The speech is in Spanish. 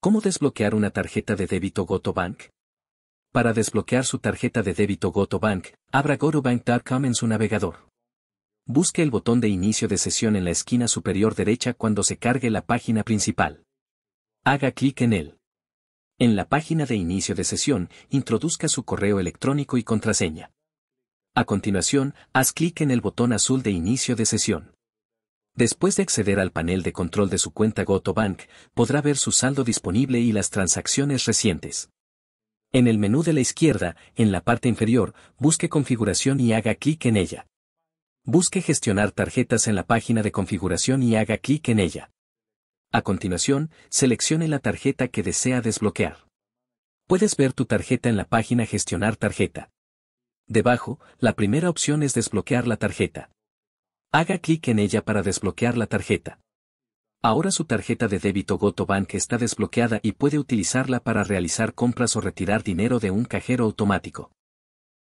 ¿Cómo desbloquear una tarjeta de débito GotoBank? Para desbloquear su tarjeta de débito GotoBank, abra gotobank.com en su navegador. Busque el botón de inicio de sesión en la esquina superior derecha cuando se cargue la página principal. Haga clic en él. En la página de inicio de sesión, introduzca su correo electrónico y contraseña. A continuación, haz clic en el botón azul de inicio de sesión. Después de acceder al panel de control de su cuenta GotoBank, podrá ver su saldo disponible y las transacciones recientes. En el menú de la izquierda, en la parte inferior, busque Configuración y haga clic en ella. Busque Gestionar tarjetas en la página de configuración y haga clic en ella. A continuación, seleccione la tarjeta que desea desbloquear. Puedes ver tu tarjeta en la página Gestionar tarjeta. Debajo, la primera opción es desbloquear la tarjeta. Haga clic en ella para desbloquear la tarjeta. Ahora su tarjeta de débito GotoBank está desbloqueada y puede utilizarla para realizar compras o retirar dinero de un cajero automático.